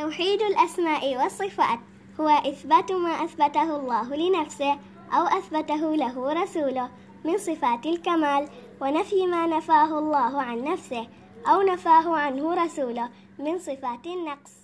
توحيد الأسماء والصفات هو إثبات ما أثبته الله لنفسه أو أثبته له رسوله من صفات الكمال ونفي ما نفاه الله عن نفسه أو نفاه عنه رسوله من صفات النقص